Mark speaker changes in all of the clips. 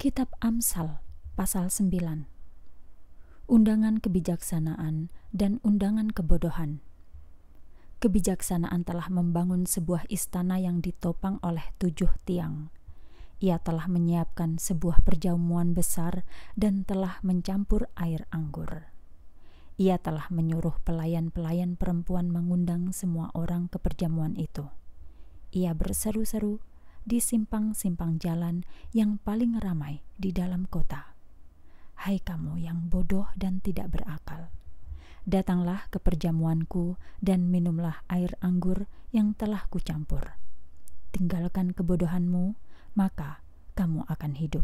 Speaker 1: Kitab Amsal pasal 9 Undangan kebijaksanaan dan undangan kebodohan Kebijaksanaan telah membangun sebuah istana yang ditopang oleh tujuh tiang. Ia telah menyiapkan sebuah perjamuan besar dan telah mencampur air anggur. Ia telah menyuruh pelayan-pelayan perempuan mengundang semua orang ke perjamuan itu. Ia berseru-seru di simpang-simpang jalan yang paling ramai di dalam kota. Hai kamu yang bodoh dan tidak berakal, datanglah ke perjamuanku dan minumlah air anggur yang telah kucampur. Tinggalkan kebodohanmu, maka kamu akan hidup.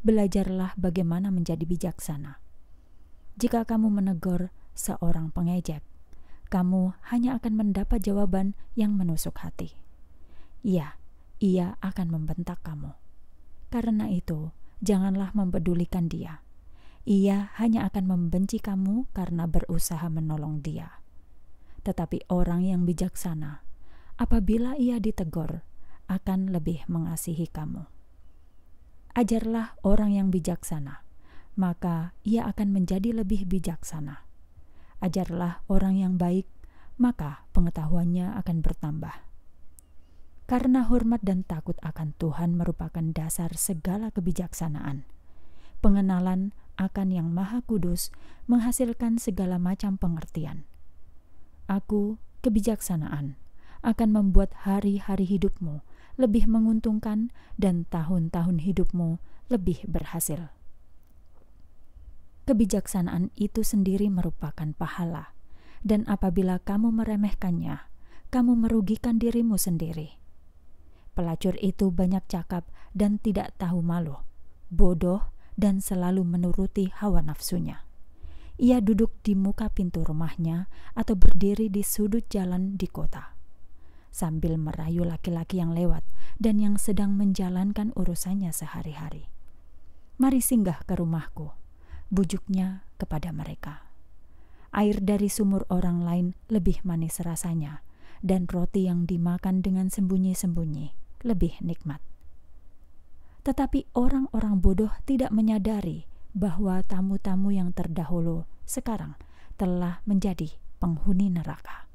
Speaker 1: Belajarlah bagaimana menjadi bijaksana. Jika kamu menegur seorang pengejek, kamu hanya akan mendapat jawaban yang menusuk hati. Iya, ia akan membentak kamu. Karena itu, janganlah mempedulikan dia. Ia hanya akan membenci kamu karena berusaha menolong dia. Tetapi orang yang bijaksana, apabila ia ditegur, akan lebih mengasihi kamu. Ajarlah orang yang bijaksana, maka ia akan menjadi lebih bijaksana. Ajarlah orang yang baik, maka pengetahuannya akan bertambah karena hormat dan takut akan Tuhan merupakan dasar segala kebijaksanaan. Pengenalan akan Yang Maha Kudus menghasilkan segala macam pengertian. Aku, kebijaksanaan, akan membuat hari-hari hidupmu lebih menguntungkan dan tahun-tahun hidupmu lebih berhasil. Kebijaksanaan itu sendiri merupakan pahala, dan apabila kamu meremehkannya, kamu merugikan dirimu sendiri pelacur itu banyak cakap dan tidak tahu malu, bodoh, dan selalu menuruti hawa nafsunya. Ia duduk di muka pintu rumahnya atau berdiri di sudut jalan di kota, sambil merayu laki-laki yang lewat dan yang sedang menjalankan urusannya sehari-hari. "Mari singgah ke rumahku," bujuknya kepada mereka. Air dari sumur orang lain lebih manis rasanya, dan roti yang dimakan dengan sembunyi-sembunyi lebih nikmat. Tetapi orang-orang bodoh tidak menyadari bahwa tamu-tamu yang terdahulu sekarang telah menjadi penghuni neraka.